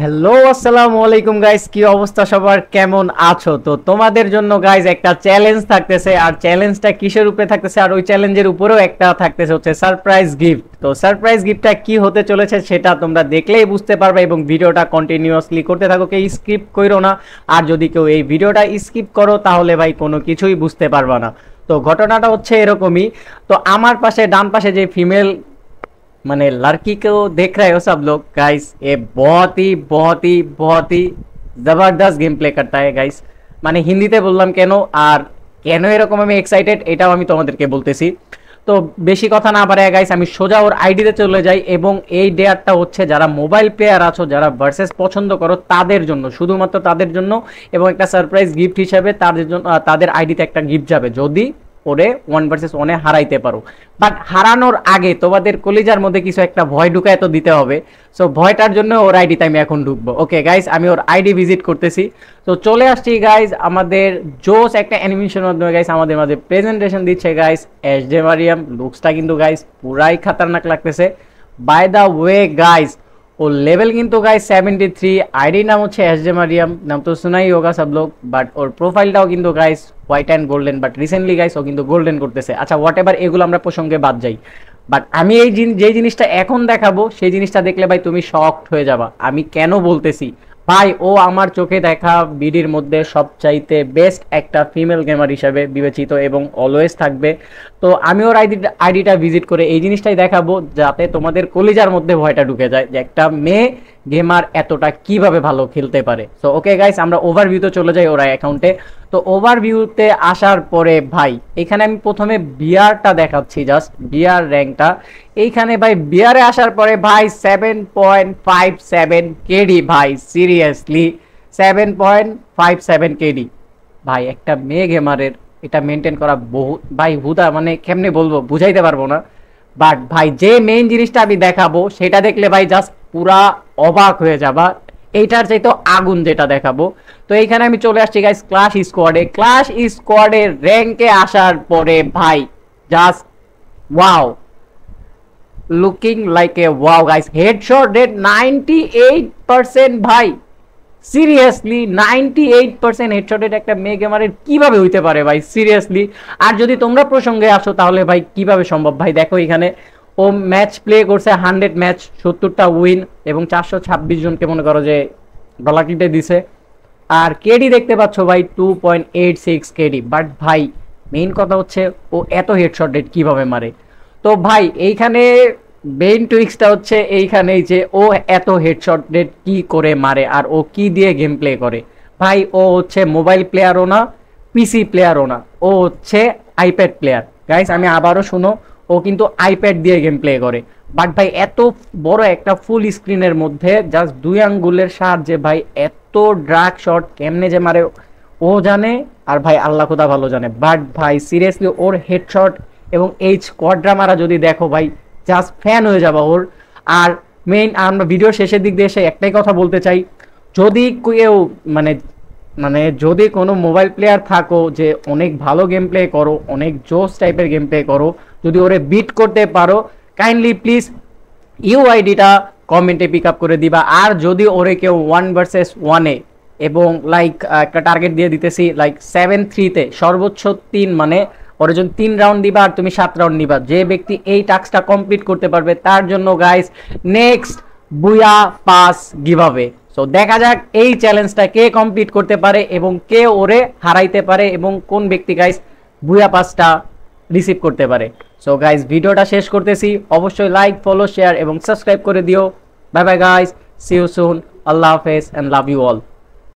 hello আসসালামু আলাইকুম guys কি অবস্থা সবার কেমন আছো তো তোমাদের জন্য গাইস একটা চ্যালেঞ্জ থাকতেছে আর চ্যালেঞ্জটা কিসের উপরে থাকতেছে আর ওই চ্যালেঞ্জের উপরেও একটা থাকতেছে হচ্ছে সারপ্রাইজ গিফট তো সারপ্রাইজ গিফটটা কি হতে চলেছে সেটা তোমরা দেখলেই বুঝতে পারবে এবং ভিডিওটা কন্টিনিউয়াসলি করতে থাকো কেউ স্কিপ করো না আর যদি কেউ এই ভিডিওটা স্কিপ করো তাহলে ভাই কোনো কিছুই বুঝতে পারবা না তো ঘটনাটা হচ্ছে এরকমই তো আমার পাশে ডান পাশে যে ফিমেল मैंने लड़की को देख रहे हो सब लोग गाइस ये बहुत ही बहुत ही बहुत ही জবরদস্ত গেম প্লে করতে হয় গাইস মানে হিন্দিতে বললাম কেন আর কেন এরকম আমি এক্সাইটেড এটাও আমি তোমাদেরকে বলতেছি তো বেশি কথা না পারে গাইস আমি সোজা ওর আইডিতে চলে যাই এবং এই ডেয়ারটা হচ্ছে যারা মোবাইল প্লেয়ার আছো যারা ভার্সেস পছন্দ করো তাদের জন্য শুধুমাত্র তাদের জন্য এবং একটা সারপ্রাইজ গিফট হিসাবে তাদের জন্য তাদের আইডিতে একটা গিফট যাবে যদি করে ওয়ান ভার্সেস ওয়ানে হারাইতে পারো বাট হারানোর আগে তোমাদের কলিজার মধ্যে কিছু একটা ভয় ঢুকায় তো দিতে হবে সো ভয়টার জন্য ওর আইডিতে আমি এখন ঢুকবো ওকে গাইজ আমি ওর আইডি ভিজিট করতেছি তো চলে আসছি গাইজ আমাদের জোস একটা অ্যানিমেশনের মাধ্যমে গাইজ আমাদের মাঝে প্রেজেন্টেশন দিচ্ছে গাইজ এস ডে মারিয়াম লুকসটা কিন্তু গাইজ পুরাই খাতারনাক লাগতেছে by the way guys level level किंतु गाइस 73 आईडी नाम হচ্ছে এসজে মারিয়াম নাম তো শোনাই होगा सब लोग বাট ওর প্রোফাইলটাও কিন্তু guys white and golden but recently guys ও কিন্তু গোল্ডেন করতেছে আচ্ছা হোয়াটএভার এগুলো আমরা প্রসঙ্গে বাদ যাই বাট আমি এই যে জিনিসটা এখন দেখাবো সেই জিনিসটা দেখলে ভাই তুমি শকড হয়ে যাবা আমি কেন বলতেছি ভাই ও আমার চোখে দেখা বিডির মধ্যে সবচাইতে বেস্ট একটা ফিমেল গেমার হিসাবে বিবেচিত এবং অলওয়েজ থাকবে তো আমি ওর আইডি আইডিটা ভিজিট করে এই জিনিসটাই দেখাবো যাতে তোমাদের কলিজার মধ্যে ভয়টা ঢুকে যায় যে একটা মেয়ে গেমার এতটা কিভাবে ভালো খেলতে পারে তো ওকে গাইস আমরা ওভারভিউতে চলে যাই ওরা অ্যাকাউন্টে তো ওভারভিউতে আসার পরে ভাই এখানে আমি প্রথমে বিয়ারটা দেখাচ্ছি জাস্ট বিয়ার র্যাঙ্কটা এইখানে ভাই বিয়ারে আসার পরে ভাই seven point five seven KD ভাই seriously seven point five seven KD ভাই একটা মেয়ে গেমারের এটা মেনটেন করা বহু ভাই হুদা মানে কেমনে বলবো বুঝাইতে পারবো না বাট ভাই যে মেইন জিনিসটা আমি দেখাবো সেটা দেখলে ভাই জাস্ট পুরা অবাক হয়ে যাবা এইটার চাইতো আগুন যেটা দেখাবো তো এইখানে আমি চলে আসছি গাইস ক্লাস স্কোয়াডে ক্লাস স্কোয়াডের র্যাঙ্কে আসার পরে ভাই just wow looking like a wow guys headshot rate ninety eight percent ভাই সিরিয়াসলি নাইনটি এইট পার্সেন্ট হেডশটের একটা মেয়ে গেমারের কীভাবে হইতে পারে ভাই সিরিয়াসলি আর যদি তোমরা প্রসঙ্গে আসো তাহলে ভাই কিভাবে সম্ভব ভাই দেখো এখানে ও ম্যাচ প্লে করছে হান্ড্রেড ম্যাচ সত্তরটা উইন এবং চারশো ছাব্বিশ জনকে মনে করো যে গলাকিটে দিছে আর কেডি দেখতে পাচ্ছ ভাই two point eight six KD but ভাই মেইন কথা হচ্ছে ও এত হেডশট রেট কীভাবে মারে তো ভাই এইখানে মেইন টুইক্সটা হচ্ছে এইখানেই যে ও এত হেডশট রেট কী করে মারে আর ও কি দিয়ে গেম প্লে করে ভাই ও হচ্ছে মোবাইল প্লেয়ারও না পিসি প্লেয়ারও না ও হচ্ছে আইপ্যাড প্লেয়ার গাইস আমি আবারও শুনো ও কিন্তু আইপ্যাড দিয়ে গেম প্লে করে বাট ভাই এত বড় একটা ফুল স্ক্রিনের মধ্যে জাস্ট দুই আঙ্গুলের সাহায্যে ভাই এত ড্রাগ শট কেমনে যে মারে ও জানে আর ভাই আল্লাহ খোদা ভালো জানে বাট ভাই সিরিয়াসলি ওর হেডশট এবং এই স্কোয়াড্রা মারা যদি দেখো ভাই জাস্ট ফ্যান হয়ে যাবা ওর আর মেইন আমরা ভিডিও শেষের দিক দিয়ে এসে একটাই কথা বলতে চাই যদি কেউ মানে মানে যদি কোনো মোবাইল প্লেয়ার থাকো যে অনেক ভালো গেম প্লে করো অনেক জোস টাইপের গেম প্লে করো যদি ওরে বিট করতে পারো কাইন্ডলি প্লিজ ইউ আইডিটা কমেন্টে পিক আপ করে দিবা আর যদি ওরে কেউ ওয়ান ভার্সেস ওয়ানে এবং লাইক একটা টার্গেট দিয়ে দিতেছি লাইক সেভেন থ্রিতে সর্বোচ্চ তিন মানে ওরে যদি তিন রাউন্ড দিবা আর তুমি সাত রাউন্ড নিবা যে ব্যক্তি এই টাস্কটা কমপ্লিট করতে পারবে তার জন্য গাইস নেক্সট বুয়া পাস গিভাবে সো দেখা যাক এই চ্যালেঞ্জটা কে কমপ্লিট করতে পারে এবং কে ওরে হারাইতে পারে এবং কোন ব্যক্তি গাইস বুয়া পাসটা রিসিভ করতে পারে সো গাইস ভিডিওটা শেষ করতেছি অবশ্যই লাইক ফলো শেয়ার এবং সাবস্ক্রাইব করে দিও bye bye guys see you soon আল্লাহ হাফেজ অ্যান্ড লাভ ইউ অল